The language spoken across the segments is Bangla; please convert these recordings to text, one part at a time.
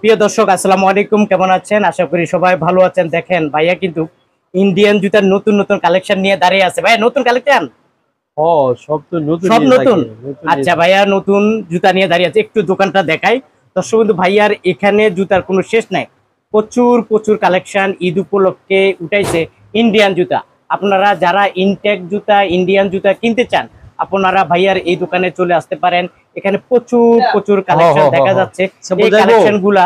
প্রিয় দর্শক আসসালামু আলাইকুম কেমন আছেন আশা করি সবাই ভালো আছেন দেখেন ভাইয়া কিন্তু ইন্ডিয়ান জুতার নতুন নতুন কালেকশন নিয়ে দাঁড়িয়ে আছে ভাইয়া নতুন কালেকশন ও সব নতুন আচ্ছা ভাইয়া নতুন জুতা নিয়ে দাঁড়িয়ে আছে একটু দোকানটা দেখাই দর্শক কিন্তু ভাইয়ার এখানে জুতার কোনো শেষ নাই প্রচুর প্রচুর কালেকশন ঈদ উপলক্ষে উঠাইছে ইন্ডিয়ান জুতা আপনারা যারা ইনটেক জুতা ইন্ডিয়ান জুতা কিনতে চান আপনারা ভাইয়ার এই দোকানে চলে আসতে পারেন এখানে প্রচুর হ্যাঁ। প্রচুর কালেকশন হ্যাঁ, হ্যাঁ, দেখা যাচ্ছে এই কালেকশন গুলা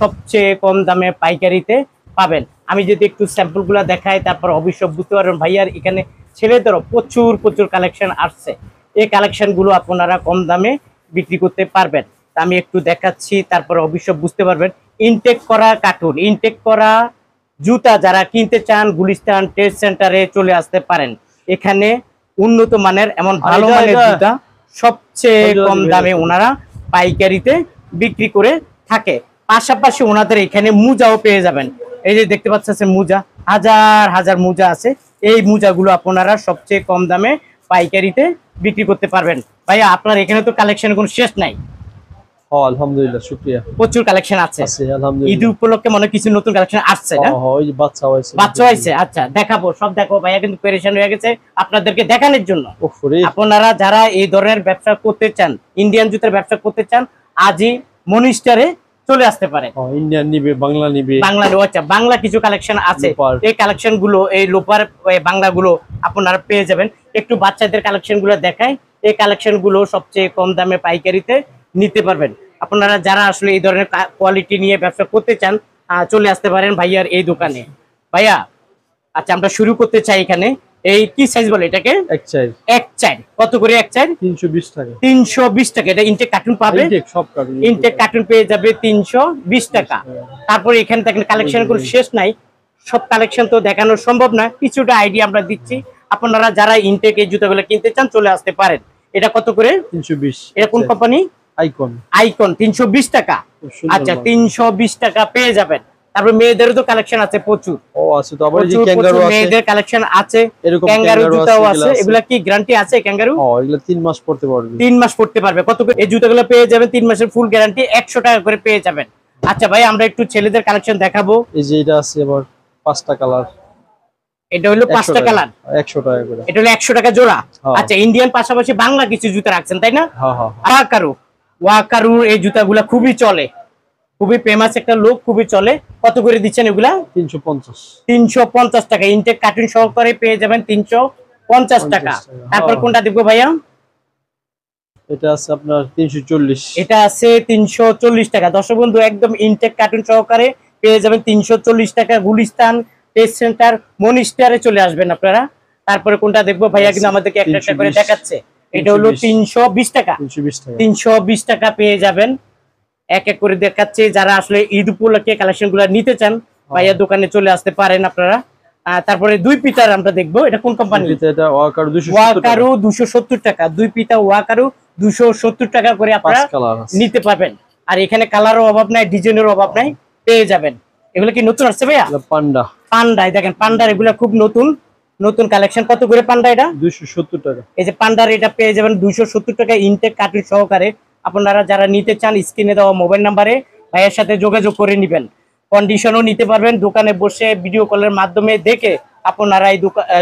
সবচেয়ে কম দামে পাইকারিতে পাবেন আমি যদি একটু স্যাম্পল গুলা দেখাই তারপর অবশ্যই বুঝতে পারবেন ভাইয়ার এখানে ছেলেদেরও প্রচুর প্রচুর কালেকশন আসছে এই কালেকশন গুলো আপনারা কম দামে বিক্রি করতে পারবেন আমি একটু দেখাচ্ছি তারপর অবশ্য বুঝতে পারবেন ইনটেক করা কার্টুন ইনটেক করা জুতা যারা কিনতে চান গুলিস্তান ট্রেড সেন্টারে চলে আসতে পারেন এখানে উন্নত মানের এমন ভালো মানের জুতা সবচেয়ে কম দামে ওনারা পাইকারিতে বিক্রি করে থাকে পাশাপাশি ওনাদের এখানে মোজাও পেয়ে যাবেন এই যে দেখতে পাচ্ছেন মোজা হাজার হাজার মোজা আছে এই গুলো আপনারা সবচেয়ে কম দামে পাইকারিতে বিক্রি করতে পারবেন ভাইয়া আপনার এখানে তো কালেকশন কোনো শেষ নাই প্রচুর কালেকশন আছে উপলক্ষে মনে কিছু নতুন কালেকশন আচ্ছা দেখাবো সব ভাইয়া কিন্তু আপনাদেরকে দেখানোর জন্য আপনারা যারা এই ধরনের ব্যবসা করতে চান ইন্ডিয়ান জুতের ব্যবসা করতে চান আজই মনিস্টারে চলে আসতে পারে ইন্ডিয়ান নিবে বাংলা নিবে বাংলা আচ্ছা বাংলা কিছু কালেকশন আছে এই কালেকশন গুলো এই লোপার বাংলা গুলো আপনারা পেয়ে যাবেন একটু বাচ্চাদের কালেকশন গুলো দেখায় এই কালেকশন গুলো সবচেয়ে কম দামে পাইকারিতে নিতে পারবেন আপনারা যারা আসলে এই ধরনের কোয়ালিটি নিয়ে ব্যবসা করতে চান চলে আসতে পারেন ভাইয়ার এই দোকানে ভাইয়া আচ্ছা আমরা শুরু করতে চাই এখানে এই কি সাইজ বলে এটাকে এক চাই এক চাই কত করে এক চাই 320 টাকা 320 টাকা এটা ইনটেক কার্টুন পাবে ইনটেক সব কার্টুন ইনটেক কার্টুন পেয়ে যাবে 320 টাকা তারপরে এখানে দেখেন কালেকশন গুলো শেষ নাই সব কালেকশন তো দেখানো সম্ভব না কিছুটা আইডিয়া আমরা দিচ্ছি আপনারা যারা ইনটেক এই জুতাগুলো কিনতে চান চলে আসতে পারেন এটা কত করে 320 এটা কোন কোম্পানি আইকন আইকন 320 টাকা আচ্ছা 320 টাকা পেয়ে যাবেন তারপর মেয়েদেরও তো কালেকশন আছে প্রচুর ও আছে তো আবার যে ক্যাঙ্গারু আছে মেয়েদের কালেকশন আছে ক্যাঙ্গারু জুতাও আছে এগুলা কি গ্যারান্টি আছে ক্যাঙ্গারু ও এগুলা 3 মাস পরতে পারবে 3 মাস পড়তে পারবে কত এই জুতাগুলো পেয়ে যাবেন 3 মাসের ফুল গ্যারান্টি 100 টাকা করে পেয়ে যাবেন আচ্ছা ভাই আমরা একটু ছেলেদের কালেকশন দেখাবো এই যে এটা আছে আবার পাঁচটা কালার এটা হলো পাঁচটা কালার 100 টাকা করে এটা হলো 100 টাকা জোড়া হ্যাঁ। আচ্ছা ইন্ডিয়ান পাশাপাশি বাংলা কিছু জুতা রাখছেন তাই না হ্যাঁ হ্যাঁ আর হ্যাঁ। ওয়াকারুর এই জুতাগুলা খুবই চলে খুবই ফেমাস একটা লোক খুবই চলে কত করে দিচ্ছেন এগুলা তিনশো পঞ্চাশ তিনশো পঞ্চাশ টাকা ইনটেক কার্টুন সহকারে পেয়ে যাবেন তিনশো পঞ্চাশ টাকা হ্যাঁ। তারপর কোনটা দেখবো ভাইয়া এটা আপনার তিনশো চল্লিশ এটা আছে তিনশো চল্লিশ টাকা বন্ধু একদম ইনটেক কার্টুন সহকারে পেয়ে যাবেন তিনশো চল্লিশ টাকা গুলিস্তান চলে আসবেন আপনারা তারপরে কোনটা দেখবো ভাইয়া কিন্তু আমাদেরকে একটা করে দেখাচ্ছে এটা হলো তিনশো বিশ টাকা তিনশো বিশ টাকা পেয়ে যাবেন এক এক করে দেখাচ্ছে যারা আসলে ঈদ উপলক্ষে কালেকশন গুলা নিতে চান হ্যাঁ। ভাইয়া দোকানে চলে আসতে পারেন আপনারা তারপরে দুই পিতার আমরা দেখবো এটা কোন কোম্পানি ওয়াকারু দুশো সত্তর টাকা দুই পিতা ওয়াকারু দুশো সত্তর টাকা করে আপনারা নিতে পারবেন আর এখানে কালারও অভাব নাই ডিজাইনের অভাব নাই পেয়ে যাবেন এগুলো কি নতুন আসছে ভাইয়া পান্ডা পান্ডায় দেখেন পান্ডার এগুলা খুব নতুন নতুন কালেকশন কত করে পান্ডা এটা 270 টাকা এই যে পান্ডার এটা পেয়ে যাবেন সত্তর টাকা ইনটেক কার্টুন সহকারে আপনারা যারা নিতে চান স্ক্রিনে দেওয়া মোবাইল নাম্বারে ভাইয়ের সাথে যোগাযোগ করে নেবেন কন্ডিশনও নিতে পারবেন দোকানে বসে ভিডিও কলের মাধ্যমে দেখে আপনারা এই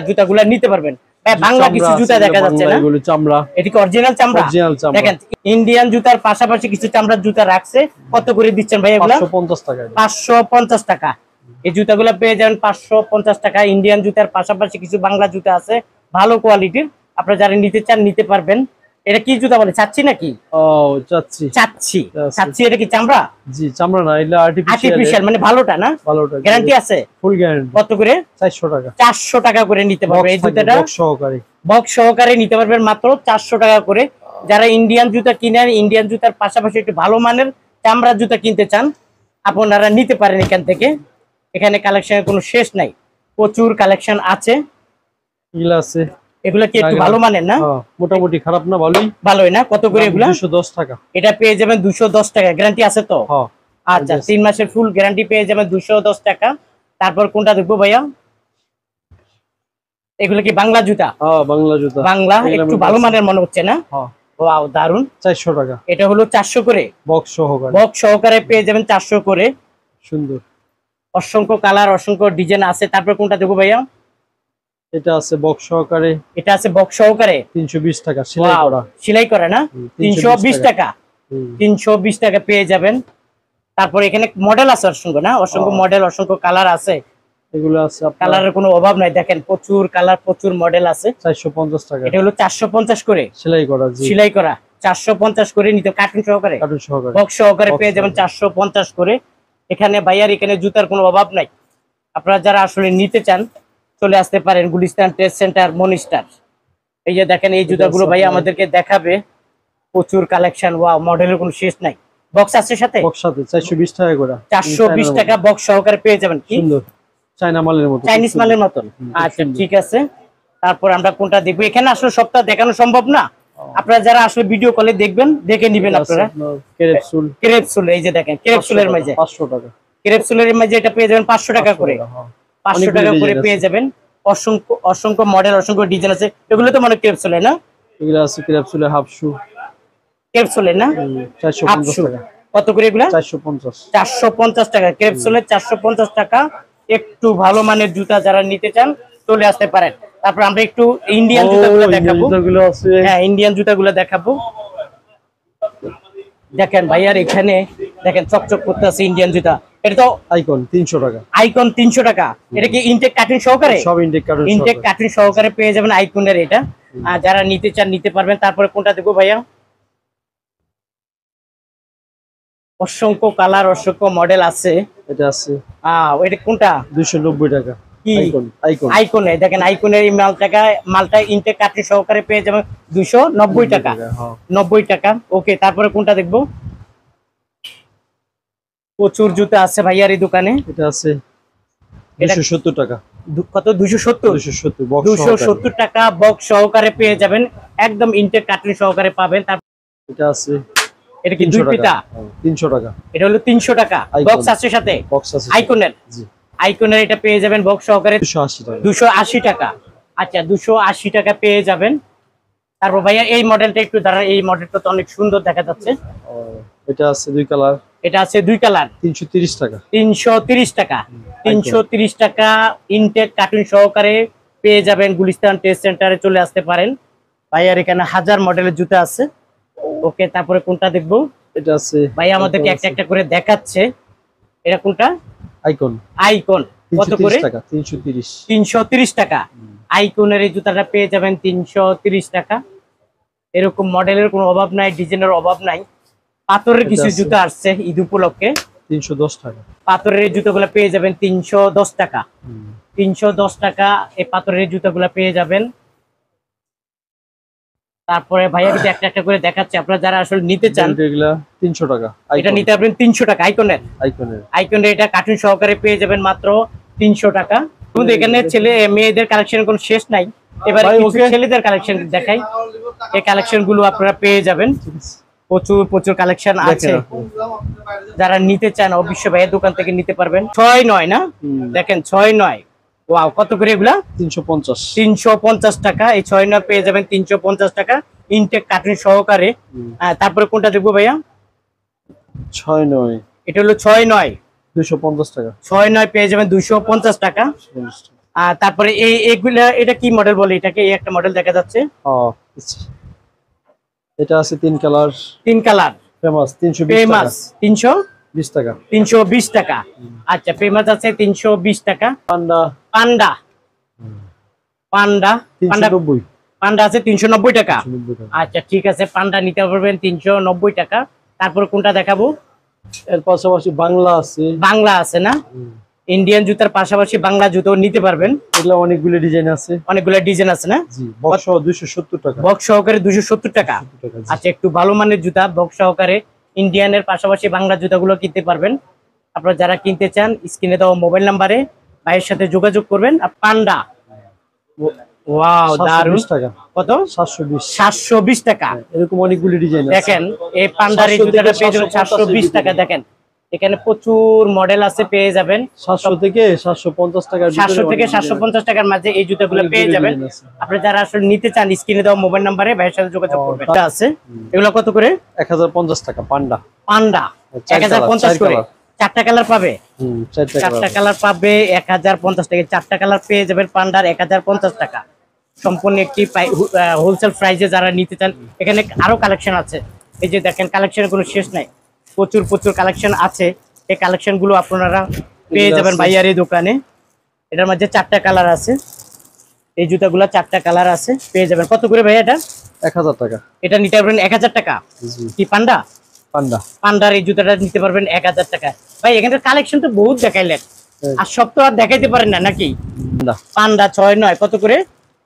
জুতাগুলা নিতে পারবেন দেখা যাচ্ছে চামড়া অরিজিনাল চামড়া ইন্ডিয়ান জুতার পাশাপাশি কিছু চামড়ার জুতা রাখছে কত করে দিচ্ছেন ভাই এগুলো পঞ্চাশ টাকা এই জুতাগুলো পেয়ে যাবেন পাঁচশো পঞ্চাশ টাকা ইন্ডিয়ান জুতার পাশাপাশি কিছু বাংলা জুতা আছে ভালো কোয়ালিটির আপনারা যারা নিতে চান নিতে পারবেন এটা কি জুতা বলে চাচ্ছি নাকি ও চাচ্ছি চাচ্ছি চাচ্ছি এটা কি চামড়া জি চামড়া না এটা আর্টিফিশিয়াল মানে ভালোটা না ভালোটা গ্যারান্টি আছে ফুল গ্যারান্টি কত করে 400 টাকা 400 টাকা করে নিতে পারবে এই জুতাটা বক্স সহকারে বক্স সহকারে নিতে পারবেন মাত্র 400 টাকা করে যারা ইন্ডিয়ান জুতা কিনেন ইন্ডিয়ান জুতার পাশাপাশি একটু ভালো মানের চামড়া জুতা কিনতে চান আপনারা নিতে পারেন এখান থেকে এখানে কালেকশনের কোনো শেষ নাই প্রচুর কালেকশন আছে এগুলো আছে এগুলো কি একটু ভালো মানের না হ্যাঁ, মোটামুটি খারাপ না ভালোই ভালোই না কত করে এগুলো 210 টাকা এটা পেয়ে যাবেন 210 টাকা গ্যারান্টি আছে তো হ্যাঁ, আচ্ছা 3 মাসের ফুল গ্যারান্টি পেয়ে যাবেন 210 টাকা তারপর কোনটা দেখবো ভাইয়া এগুলো কি বাংলা জুতা হ্যাঁ বাংলা জুতা বাংলা একটু ভালো মানের মনে হচ্ছে না হ্যাঁ। ওয়াও দারুন 400 টাকা এটা হলো চারশো করে বক্স সহকারে বক্স সহকারে পেয়ে যাবেন চারশো করে সুন্দর অসংখ্য কালার অসংখ্য ডিজাইন আছে তারপর কোনটা দেখো ভাইয়া এটা আছে বক্স সহকারে এটা আছে বক্স সহকারে 320 টাকা সেলাই করা সেলাই করা না 320 টাকা 320 টাকা পেয়ে যাবেন তারপর এখানে মডেল আছে অসংখ্য না অসংখ্য মডেল অসংখ্য কালার আছে এগুলো আছে কালারের কোনো অভাব নাই দেখেন প্রচুর কালার প্রচুর মডেল আছে 450 টাকা এটা হলো 450 করে সেলাই করা জি সেলাই করা 450 করে নিতে কার্টুন সহকারে কার্টুন সহকারে বক্স সহকারে পেয়ে যাবেন 450 করে এখানে ভাইয়ার এখানে জুতার কোনো অভাব নাই আপনারা যারা আসলে নিতে চান চলে আসতে পারেন গুলিস্তান ট্রেড সেন্টার মনিস্টার এই যে দেখেন এই জুতাগুলো ভাইয়া আমাদেরকে দেখাবে প্রচুর কালেকশন ওয়া মডেলের কোনো শেষ নাই বক্স আছে সাথে বক্স আছে 420 টাকা করে 420 টাকা বক্স সহকারে পেয়ে যাবেন কি সুন্দর চায়না মালের মতো চাইনিজ মালের মতন আচ্ছা ঠিক আছে তারপর আমরা কোনটা দেখব এখানে আসলে সবটা দেখানো সম্ভব না আপনারা যারা আসলে ভিডিও কলে দেখবেন দেখে নিবেন আপনারা এই যে দেখেন টাকা মাঝে এটা পেয়ে যাবেন হ্যাঁ। টাকা করে পাঁচশো টাকা করে পেয়ে যাবেন অসংখ্য অসংখ্য মডেল অসংখ্য ডিজাইন আছে এগুলো তো মানে ক্রেপসুলে না এগুলো আছে না টাকা কত করে এগুলো 450 টাকা ক্রেপসুলে 450 টাকা একটু ভালো মানের জুতা যারা নিতে চান চলে আসতে পারেন তারপর আমরা একটু ইন্ডিয়ান জুতাগুলো দেখাবো হ্যাঁ ইন্ডিয়ান জুতাগুলো দেখাবো দেখেন ভাইয়ার এখানে দেখেন চকচক করতেছে ইন্ডিয়ান জুতা এটা তো আইকন টাকা আইকন টাকা এটা কি সহকারে সব সহকারে পেয়ে যাবেন আইকনের এটা যারা নিতে চান নিতে পারবেন তারপরে কোনটা দেবো ভাইয়া অসংখ্য কালার অসংখ্য মডেল আছে এটা আছে আহ এটা কোনটা টাকা প্রচুর জুতো আছে এই দোকানে সত্তর কত দুশো সত্তর দুশো সত্তর টাকা বক্স সহকারে পেয়ে যাবেন একদম ইন্টেক কাটলি সহকারে পাবেন তারপর এটা এটা কি দুই পিতা 300 হ্যাঁ, টাকা এটা হলো 300 টাকা বক্স আছে সাথে বক্স আইকনের জি আইকনের এটা পেয়ে যাবেন বক্স সহকারে দুশো আশি টাকা আচ্ছা দুশো আশি টাকা পেয়ে যাবেন তারপর ভাইয়া এই মডেলটা একটু দাঁড়ান এই মডেলটা তো অনেক সুন্দর দেখা যাচ্ছে এটা দুই কালার এটা আছে দুই কালার টাকা টাকা টাকা ইনটেক কার্টুন সহকারে পেয়ে যাবেন গুলিস্তান টেস্ট সেন্টারে চলে আসতে পারেন এখানে হাজার আছে ওকে তারপরে কোনটা দেখবো এটা আমাদেরকে একটা একটা করে দেখাচ্ছে এটা কোনটা আইকন আইকন কত করে টাকা 330 330 টাকা আইকনের এই জুতাটা পেয়ে যাবেন 330 টাকা এরকম মডেলের কোনো অভাব নাই ডিজাইনের অভাব নাই পাথরের কিছু জুতা আসছে ঈদ উপলক্ষে 310 টাকা পাথরের জুতাগুলো পেয়ে যাবেন 310 টাকা 310 টাকা এই পাথরের জুতাগুলো পেয়ে যাবেন তারপরে ভাইয়া কিন্তু একটা একটা করে দেখাচ্ছে আপনারা যারা আসলে নিতে চান এগুলা 300 টাকা এটা নিতে আপনি 300 টাকা আইকনের আইকনের আইকনের এটা কার্টুন সহকারে পেয়ে যাবেন মাত্র 300 টাকা কিন্তু এখানে ছেলে মেয়েদের কালেকশন কোনো শেষ নাই এবার ছেলেদের কালেকশন দেখাই এই কালেকশন গুলো আপনারা পেয়ে যাবেন প্রচুর প্রচুর কালেকশন আছে যারা নিতে চান অবশ্যই ভাইয়া দোকান থেকে নিতে পারবেন ছয় নয় না দেখেন ছয় নয় ওয়াও কত করে এগুলা 350 350 টাকা এই 6 না পেয়ে যাবেন 350 টাকা ইনটেক কার্টুন সহকারে হ্যাঁ, তারপরে কোনটা দেখবো ভাইয়া 6 নয় এটা হলো 6 নয় 250 টাকা 6 নয় পেয়ে যাবেন 250 টাকা আর তারপরে এই এগুলা এটা কি মডেল বলে এটাকে এই একটা মডেল দেখা যাচ্ছে ও আচ্ছা। এটা আছে তিন কালার তিন কালার ফেমাস 320 ফেমাস 300 আচ্ছা, আচ্ছা, তারপর কোনটা দেখাবো এর পাশাপাশি বাংলা আছে বাংলা আছে না ইন্ডিয়ান জুতার পাশাপাশি বাংলা জুতো নিতে পারবেন এগুলো অনেকগুলো ডিজাইন আছে অনেকগুলো ডিজাইন আছে না জি বক্স সত্তর টাকা বক্স সহকারে দুশো সত্তর টাকা আচ্ছা একটু ভালো মানের জুতা বক্স সহকারে ইন্ডিয়ানের পাশাপাশি বাংলা জুতাগুলো কিনতে পারবেন আপনারা যারা কিনতে চান স্ক্রিনে দেওয়া মোবাইল নাম্বারে ভাইয়ের সাথে যোগাযোগ করবেন আর পান্ডা ওয়াও দারুন টাকা হ্যাঁ, এরকম দেখেন এই পান্ডার জুতাটা পেয়ে 720 টাকা দেখেন এখানে প্রচুর মডেল আছে পেয়ে যাবেন সাতশো থেকে সাতশো পঞ্চাশ টাকার সাতশো থেকে সাতশো পঞ্চাশ টাকার মাঝে এই জুতাগুলো পেয়ে যাবেন আপনি যারা আসলে নিতে চান স্ক্রিনে দেওয়া মোবাইল নাম্বারে ভাইয়ের সাথে যোগাযোগ করবেন আছে এগুলো কত করে এক টাকা পান্ডা পান্ডা এক করে চারটা কালার পাবে চারটা কালার পাবে এক হাজার পঞ্চাশ টাকা চারটা কালার পেয়ে যাবেন পান্ডার এক হাজার পঞ্চাশ টাকা সম্পূর্ণ একটি হোলসেল প্রাইসে যারা নিতে চান এখানে আরো কালেকশন আছে এই যে দেখেন কালেকশনের কোনো শেষ নাই প্রচুর প্রচুর কালেকশন আছে এই কালেকশনগুলো আপনারা পেয়ে যাবেন ভাইয়ার এই দোকানে এটার মধ্যে চারটা কালার আছে এই জুতাগুলো চারটা কালার আছে পেয়ে যাবেন কত করে ভাইয়া এটা এক হাজার টাকা এটা নিতে পারবেন এক হাজার টাকা কি পান্ডা পান্ডা পান্ডার এই জুতাটা নিতে পারবেন এক হাজার টাকা ভাই এখানকার কালেকশন তো বহুত দেখাইলেন আর সব তো আর দেখাইতে পারেন না নাকি পান্ডা ছয় নয় কত করে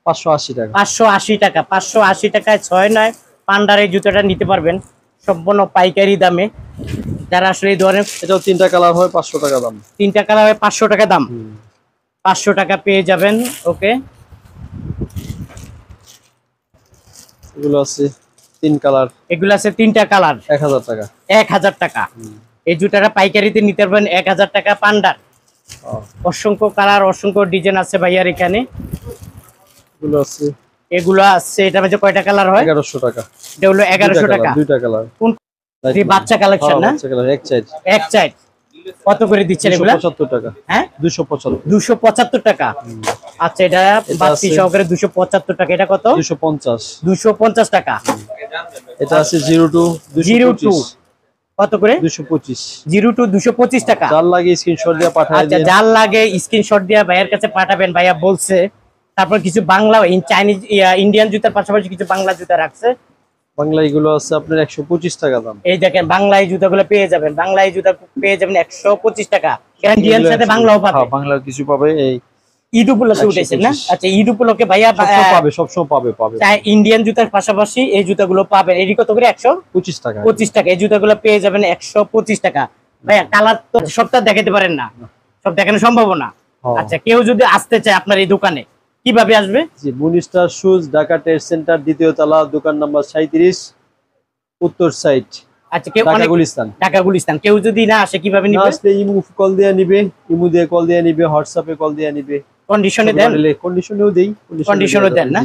পাঁচশো আশি টাকা পাঁচশো আশি টাকা পাঁচশো আশি টাকায় ছয় নয় পান্ডার এই জুতোটা নিতে পারবেন সম্পূর্ণ পাইকারি দামে যারা আসলে এই ধরনের তিনটা কালার হয় পাঁচশো টাকা দাম তিনটা কালার হয় পাঁচশো টাকা দাম পাঁচশো টাকা পেয়ে যাবেন ওকে এগুলো আছে তিন কালার এগুলো আছে তিনটা কালার এক টাকা এক টাকা এই জুতাটা পাইকারিতে নিতে পারবেন এক হাজার টাকা পান্ডার অসংখ্য কালার অসংখ্য ডিজাইন আছে ভাইয়ার এখানে এগুলো আছে এগুলো আছে এটা মধ্যে কয়টা কালার হয় এগারোশো টাকা এটা হলো এগারোশো টাকা দুইটা কালার কোন জি মানে বাচ্চা কালেকশন হ্যাঁ, না এক সাইড এক সাইড কত করে দিচ্ছেন এগুলা 275 টাকা হ্যাঁ 275 275 টাকা আচ্ছা এটা বাতি সহকারে 275 টাকা এটা কত 250 250 টাকা এটা আছে 02 02 কত করে 225 02 225 টাকা যার লাগে স্ক্রিনশট দিয়ে পাঠায় আচ্ছা লাগে স্ক্রিনশট দিয়ে ভাইয়ের কাছে পাঠাবেন ভাইয়া বলছে তারপর কিছু বাংলা চাইনিজ ইন্ডিয়ান জুতার পাশাপাশি কিছু বাংলা জুতা রাখছে বাংলা আছে আপনার একশো পঁচিশ টাকা দাম এই দেখেন বাংলা পেয়ে যাবেন বাংলা এই জুতা পেয়ে যাবেন একশো পঁচিশ টাকা গ্যারান্টিয়ার আচ্ছা, ভাইয়া ইন্ডিয়ান জুতার পাশাপাশি এই পাবেন কত করে একশো পঁচিশ টাকা পঁচিশ টাকা এই পেয়ে যাবেন একশো পঁচিশ টাকা ভাইয়া কালার তো সবটা দেখাতে পারেন না সব দেখানো সম্ভব না হ্যাঁ। আচ্ছা কেউ যদি আসতে চায় আপনার এই দোকানে কিভাবে আসবে জি মুনিস্টার শুজ ঢাকা ট্রেড সেন্টার দ্বিতীয় তলা দোকান নাম্বার সাঁত্রিশ উত্তর সাইড আচ্ছা কেউ কেউ যদি না আসে কিভাবে কল নিবে ইমু দিয়ে কল নিবে কল নিবে দেন না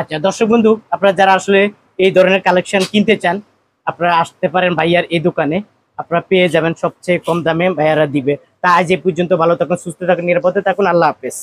আচ্ছা বন্ধু আপনারা যারা আসলে এই ধরনের কালেকশন কিনতে চান আপনারা আসতে পারেন ভাইয়ার এই দোকানে আপনারা পেয়ে যাবেন সবচেয়ে কম দামে ভাইয়ারা দিবে তা আজ এ পর্যন্ত ভালো থাকুন সুস্থ থাকুন নিরাপদে থাকুন আল্লাহ হাফেজ